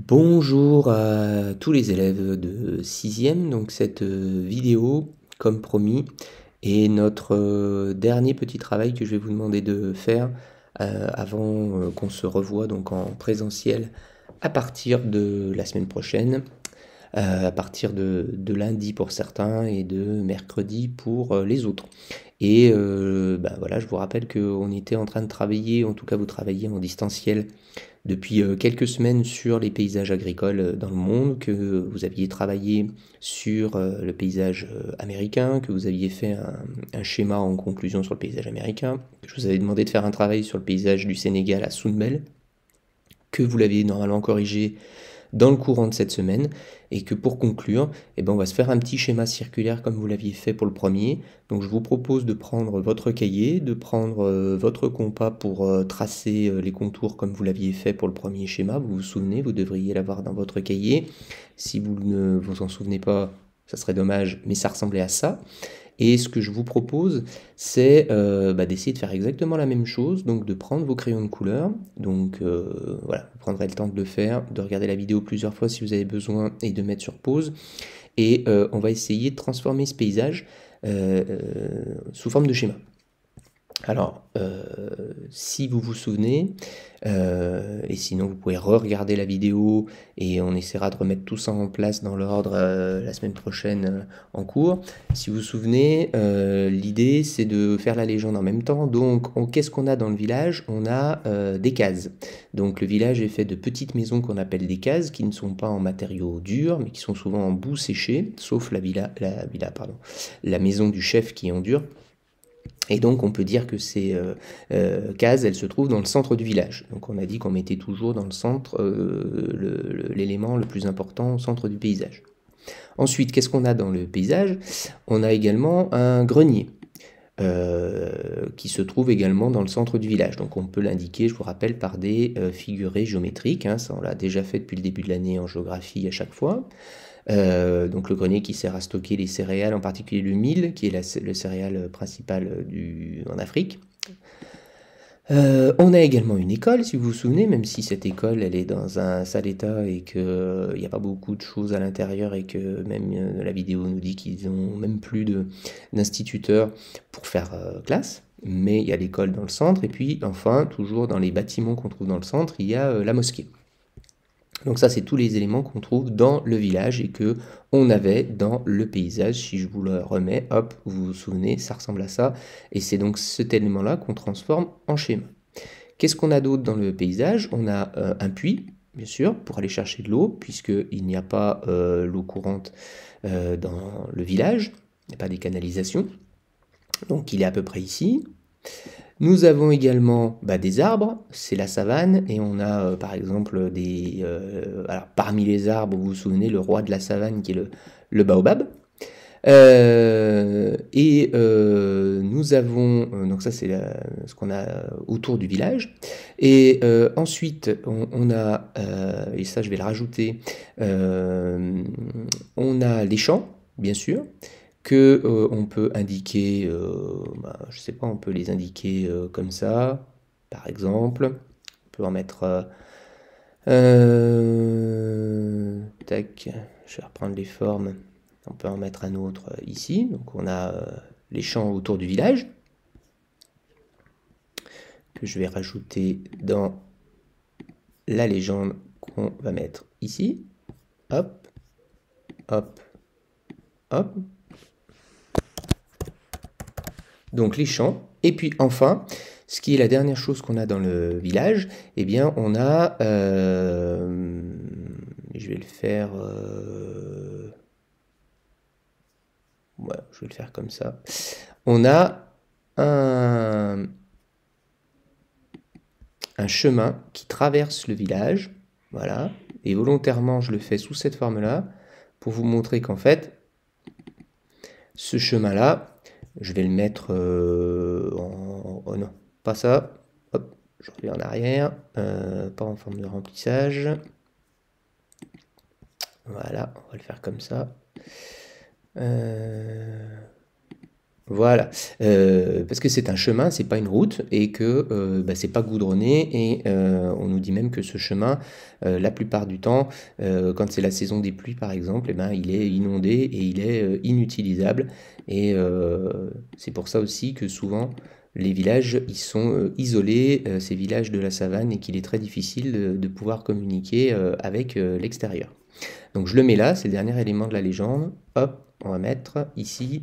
Bonjour à tous les élèves de 6e, donc cette euh, vidéo, comme promis, est notre euh, dernier petit travail que je vais vous demander de faire euh, avant qu'on se revoie donc en présentiel à partir de la semaine prochaine. Euh, à partir de, de, lundi pour certains et de mercredi pour euh, les autres. Et euh, bah, voilà, je vous rappelle qu'on était en train de travailler, en tout cas vous travaillez en distanciel depuis quelques semaines sur les paysages agricoles dans le monde, que vous aviez travaillé sur le paysage américain, que vous aviez fait un, schéma en conclusion sur le paysage américain. que Je vous avais demandé de faire un travail sur le paysage du Sénégal à Sounmel, que vous l'aviez normalement corrigé dans le courant de cette semaine et que pour conclure, eh ben, on va se faire un petit schéma circulaire comme vous l'aviez fait pour le premier. Donc je vous propose de prendre votre cahier, de prendre euh, votre compas pour euh, tracer euh, les contours comme vous l'aviez fait pour le premier schéma. Vous vous souvenez, vous devriez l'avoir dans votre cahier. Si vous ne vous en souvenez pas, ça serait dommage, mais ça ressemblait à ça. Et ce que je vous propose, c'est euh, bah, d'essayer de faire exactement la même chose, donc de prendre vos crayons de couleur. Donc euh, voilà, vous prendrez le temps de le faire, de regarder la vidéo plusieurs fois si vous avez besoin et de mettre sur pause. Et euh, on va essayer de transformer ce paysage sous forme de schéma. Alors, euh, si vous vous souvenez, euh, et sinon vous pouvez re-regarder la vidéo et on essaiera de remettre tout ça en place dans l'ordre euh, la semaine prochaine en cours. Si vous vous souvenez, l'idée c'est de faire la légende en même temps. Donc, qu'est-ce qu'on a dans le village On a des cases. Donc, le village est fait de petites maisons qu'on appelle des cases qui ne sont pas en matériaux durs mais qui sont souvent en boue séchée, sauf la villa, la villa, pardon, la maison du chef qui est en dur. Et donc on peut dire que ces euh, euh, cases, elles se trouvent dans le centre du village. Donc on a dit qu'on mettait toujours dans le centre euh, l'élément le, plus important au centre du paysage. Ensuite, qu'est-ce qu'on a dans le paysage On a également un grenier. Euh, qui se trouve également dans le centre du village. Donc on peut l'indiquer, je vous rappelle, par des euh, figurés géométriques. Hein. ça, on l'a déjà fait depuis le début de l'année en géographie à chaque fois. Euh, donc le grenier qui sert à stocker les céréales, en particulier le mil, qui est le céréale principal en Afrique. Euh, on a également une école, si vous vous souvenez, même si cette école elle est dans un sale état et qu'il euh, n'y a pas beaucoup de choses à l'intérieur et que même euh, la vidéo nous dit qu'ils n'ont même plus d'instituteurs pour faire classe. Mais il y a l'école dans le centre et puis enfin, toujours dans les bâtiments qu'on trouve dans le centre, il y a la mosquée. Donc ça, c'est tous les éléments qu'on trouve dans le village et que on avait dans le paysage. Si je vous le remets, hop, vous vous souvenez, ça ressemble à ça. Et c'est donc cet élément-là qu'on transforme en schéma. Qu'est-ce qu'on a d'autre dans le paysage On a euh, un puits, bien sûr, pour aller chercher de l'eau, puisqu'il n'y a pas euh, l'eau courante euh, dans le village, il n'y a pas des canalisations. Donc il est à peu près ici. Nous avons également bah, des arbres, c'est la savane, et on a euh, par exemple des. Euh, alors, parmi les arbres, vous vous souvenez, le roi de la savane qui est le, baobab. Euh, et nous avons, donc ça c'est ce qu'on a autour du village. Et ensuite on, on a, et ça je vais le rajouter, on a les champs, bien sûr que euh, on peut indiquer, euh, bah, je sais pas, on peut les indiquer euh, comme ça, par exemple. On peut en mettre. Euh, tac, je vais reprendre les formes. On peut en mettre un autre ici. Donc on a les champs autour du village que je vais rajouter dans la légende qu'on va mettre ici. Hop, hop, hop donc les champs. Et puis enfin, ce qui est la dernière chose qu'on a dans le village, eh bien on a... Euh, je vais le faire... Euh, ouais, je vais le faire comme ça. On a un chemin qui traverse le village. Voilà. Et volontairement, je le fais sous cette forme-là pour vous montrer qu'en fait, ce chemin-là, je vais le mettre euh, en... Oh non, pas ça. Hop, je reviens en arrière. Euh, pas en forme de remplissage. Voilà, on va le faire comme ça. Euh, voilà, euh, parce que c'est un chemin, c'est pas une route, et que euh, bah, c'est pas goudronné, et euh, on nous dit même que ce chemin, la plupart du temps, quand c'est la saison des pluies par exemple, eh ben, il est inondé et il est inutilisable, et c'est pour ça aussi que souvent les villages ils sont isolés, ces villages de la savane, et qu'il est très difficile de, de pouvoir communiquer avec l'extérieur. Donc je le mets là, c'est le dernier élément de la légende, hop, on va mettre ici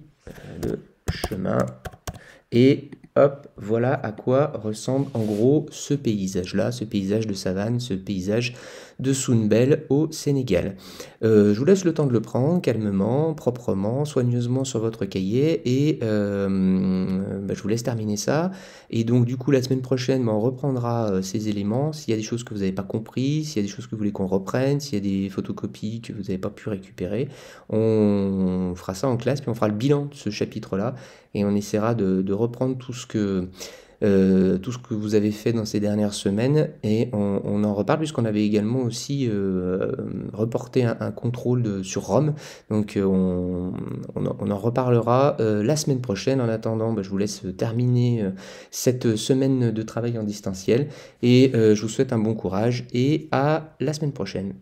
le chemin et hop, voilà à quoi ressemble en gros ce paysage-là, ce paysage de savane, ce paysage de Sunbel au Sénégal. Euh, je vous laisse le temps de le prendre calmement, proprement, soigneusement sur votre cahier et euh, bah, je vous laisse terminer ça. Et donc du coup la semaine prochaine, bah, on reprendra euh, ces éléments. S'il y a des choses que vous n'avez pas compris, s'il y a des choses que vous voulez qu'on reprenne, s'il y a des photocopies que vous n'avez pas pu récupérer, on... fera ça en classe puis on fera le bilan de ce chapitre-là et on essaiera de, de reprendre tout que, euh, tout ce que vous avez fait dans ces dernières semaines et on, en reparle puisqu'on avait également aussi euh, reporté un, contrôle sur Rome. Donc euh, on, en, reparlera la semaine prochaine. En attendant, bah, je vous laisse terminer cette semaine de travail en distanciel et je vous souhaite un bon courage et à la semaine prochaine.